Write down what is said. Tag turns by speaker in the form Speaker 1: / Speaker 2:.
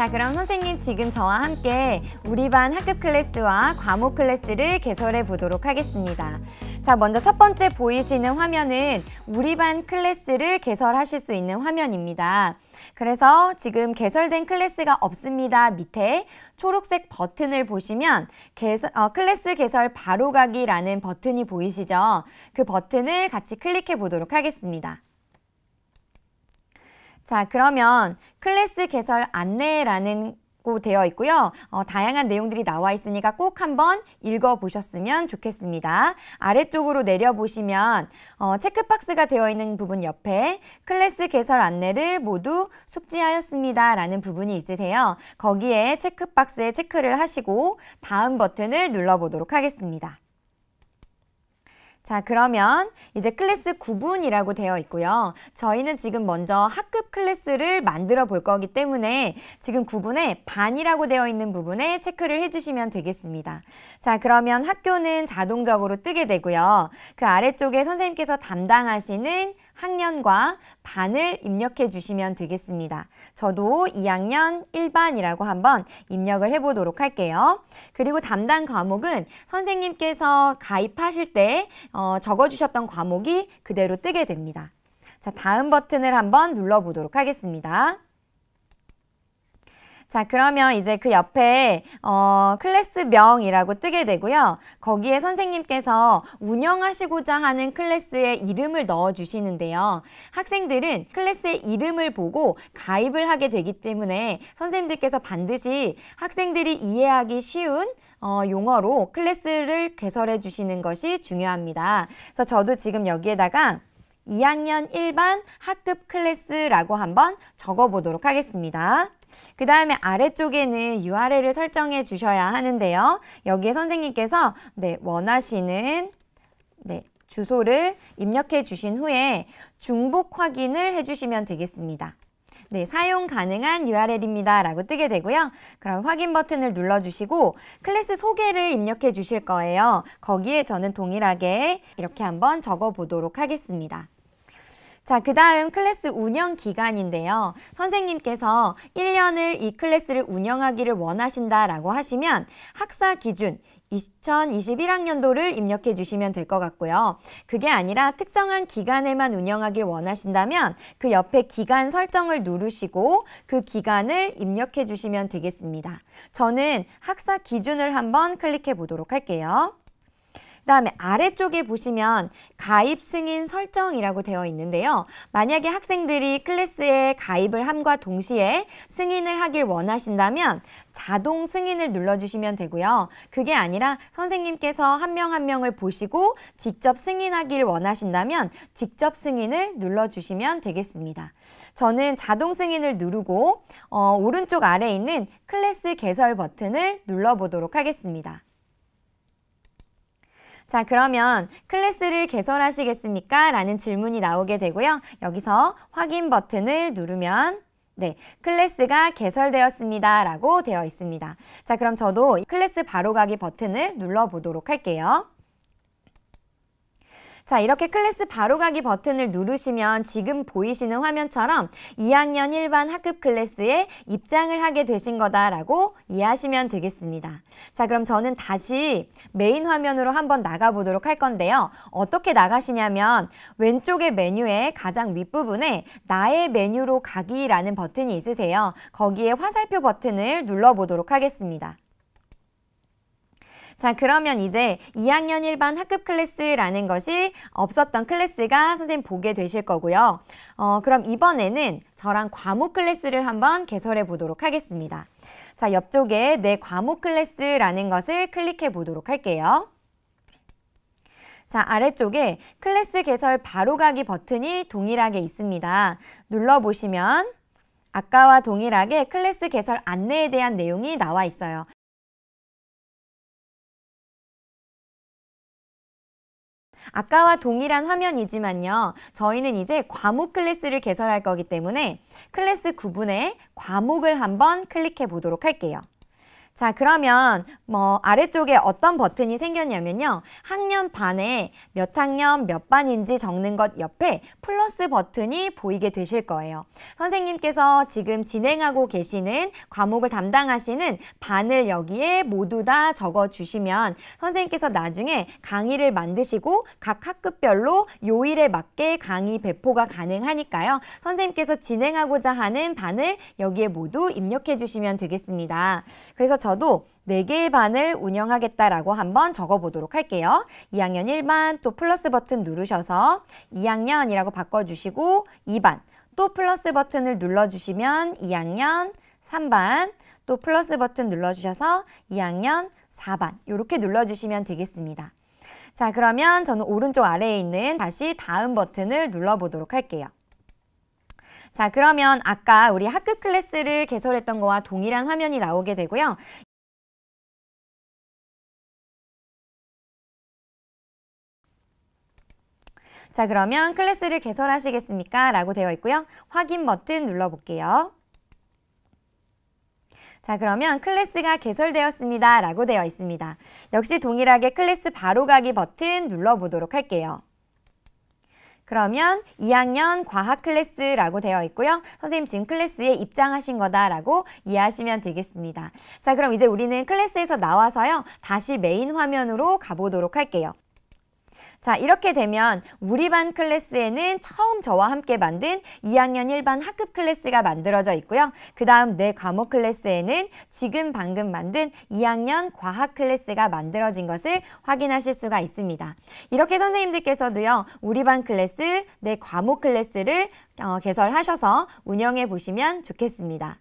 Speaker 1: 자, 그럼 선생님 지금 저와 함께 우리 반 학급 클래스와 과목 클래스를 개설해 보도록 하겠습니다. 자, 먼저 첫 번째 보이시는 화면은 우리 반 클래스를 개설하실 수 있는 화면입니다. 그래서 지금 개설된 클래스가 없습니다. 밑에 초록색 버튼을 보시면 개설, 어, 클래스 개설 바로 가기라는 버튼이 보이시죠? 그 버튼을 같이 클릭해 보도록 하겠습니다. 자, 그러면 클래스 개설 안내라는 고 되어 있고요. 어, 다양한 내용들이 나와 있으니까 꼭 한번 읽어보셨으면 좋겠습니다. 아래쪽으로 내려보시면 어, 체크박스가 되어 있는 부분 옆에 클래스 개설 안내를 모두 숙지하였습니다. 라는 부분이 있으세요. 거기에 체크박스에 체크를 하시고 다음 버튼을 눌러보도록 하겠습니다. 자 그러면 이제 클래스 구분이라고 되어 있고요. 저희는 지금 먼저 학급 클래스를 만들어 볼 거기 때문에 지금 구분에 반이라고 되어 있는 부분에 체크를 해주시면 되겠습니다. 자 그러면 학교는 자동적으로 뜨게 되고요. 그 아래쪽에 선생님께서 담당하시는 학년과 반을 입력해 주시면 되겠습니다. 저도 2학년 1반이라고 한번 입력을 해보도록 할게요. 그리고 담당 과목은 선생님께서 가입하실 때 어, 적어주셨던 과목이 그대로 뜨게 됩니다. 자, 다음 버튼을 한번 눌러보도록 하겠습니다. 자, 그러면 이제 그 옆에 어, 클래스명이라고 뜨게 되고요. 거기에 선생님께서 운영하시고자 하는 클래스의 이름을 넣어 주시는데요. 학생들은 클래스의 이름을 보고 가입을 하게 되기 때문에 선생님들께서 반드시 학생들이 이해하기 쉬운 어, 용어로 클래스를 개설해 주시는 것이 중요합니다. 그래서 저도 지금 여기에다가 2학년 1반 학급 클래스라고 한번 적어보도록 하겠습니다. 그 다음에 아래쪽에는 URL을 설정해 주셔야 하는데요. 여기에 선생님께서 네, 원하시는 네, 주소를 입력해 주신 후에 중복 확인을 해주시면 되겠습니다. 네, 사용 가능한 URL입니다. 라고 뜨게 되고요. 그럼 확인 버튼을 눌러주시고 클래스 소개를 입력해 주실 거예요. 거기에 저는 동일하게 이렇게 한번 적어보도록 하겠습니다. 자, 그 다음 클래스 운영 기간인데요. 선생님께서 1년을 이 클래스를 운영하기를 원하신다라고 하시면 학사 기준 2021학년도를 입력해 주시면 될 것 같고요. 그게 아니라 특정한 기간에만 운영하길 원하신다면 그 옆에 기간 설정을 누르시고 그 기간을 입력해 주시면 되겠습니다. 저는 학사 기준을 한번 클릭해 보도록 할게요. 그 다음에 아래쪽에 보시면 가입 승인 설정이라고 되어 있는데요. 만약에 학생들이 클래스에 가입을 함과 동시에 승인을 하길 원하신다면 자동 승인을 눌러주시면 되고요. 그게 아니라 선생님께서 한 명한 한 명을 보시고 직접 승인하길 원하신다면 직접 승인을 눌러주시면 되겠습니다. 저는 자동 승인을 누르고 어, 오른쪽 아래에 있는 클래스 개설 버튼을 눌러보도록 하겠습니다. 자, 그러면 클래스를 개설하시겠습니까? 라는 질문이 나오게 되고요. 여기서 확인 버튼을 누르면 네, 클래스가 개설되었습니다. 라고 되어 있습니다. 자, 그럼 저도 클래스 바로 가기 버튼을 눌러보도록 할게요. 자, 이렇게 클래스 바로가기 버튼을 누르시면 지금 보이시는 화면처럼 2학년 일반 학급 클래스에 입장을 하게 되신 거다라고 이해하시면 되겠습니다. 자, 그럼 저는 다시 메인 화면으로 한번 나가보도록 할 건데요. 어떻게 나가시냐면 왼쪽의 메뉴의 가장 윗부분에 나의 메뉴로 가기라는 버튼이 있으세요. 거기에 화살표 버튼을 눌러보도록 하겠습니다. 자, 그러면 이제 2학년 일반 학급 클래스라는 것이 없었던 클래스가 선생님 보게 되실 거고요. 어, 그럼 이번에는 저랑 과목 클래스를 한번 개설해 보도록 하겠습니다. 자, 옆쪽에 내 과목 클래스라는 것을 클릭해 보도록 할게요. 자, 아래쪽에 클래스 개설 바로가기 버튼이 동일하게 있습니다. 눌러보시면 아까와 동일하게 클래스 개설 안내에 대한 내용이 나와 있어요. 아까와 동일한 화면이지만요. 저희는 이제 과목 클래스를 개설할 거기 때문에 클래스 구분에 과목을 한번 클릭해 보도록 할게요. 자 그러면 뭐 아래쪽에 어떤 버튼이 생겼냐면요. 학년 반에 몇 학년 몇 반인지 적는 것 옆에 플러스 버튼이 보이게 되실 거예요. 선생님께서 지금 진행하고 계시는 과목을 담당하시는 반을 여기에 모두 다 적어주시면 선생님께서 나중에 강의를 만드시고 각 학급별로 요일에 맞게 강의 배포가 가능하니까요. 선생님께서 진행하고자 하는 반을 여기에 모두 입력해 주시면 되겠습니다. 그래서 저도 4개의 반을 운영하겠다라고 한번 적어보도록 할게요. 2학년 1반 또 플러스 버튼 누르셔서 2학년이라고 바꿔주시고 2반 또 플러스 버튼을 눌러주시면 2학년 3반 또 플러스 버튼 눌러주셔서 2학년 4반 이렇게 눌러주시면 되겠습니다. 자 그러면 저는 오른쪽 아래에 있는 다시 다음 버튼을 눌러보도록 할게요. 자, 그러면 아까 우리 학급 클래스를 개설했던 거와 동일한 화면이 나오게 되고요. 자, 그러면 클래스를 개설하시겠습니까? 라고 되어 있고요. 확인 버튼 눌러볼게요. 자 그러면 클래스가 개설되었습니다 라고 되어 있습니다. 역시 동일하게 클래스 바로가기 버튼 눌러보도록 할게요. 그러면 2학년 과학 클래스라고 되어 있고요. 선생님 지금 클래스에 입장하신 거다라고 이해하시면 되겠습니다. 자 그럼 이제 우리는 클래스에서 나와서요. 다시 메인 화면으로 가보도록 할게요. 자 이렇게 되면 우리 반 클래스에는 처음 저와 함께 만든 2학년 1반 학급 클래스가 만들어져 있고요. 그 다음 내 네 과목 클래스에는 지금 방금 만든 2학년 과학 클래스가 만들어진 것을 확인하실 수가 있습니다. 이렇게 선생님들께서도요. 우리 반 클래스, 내 네 과목 클래스를 어, 개설하셔서 운영해 보시면 좋겠습니다.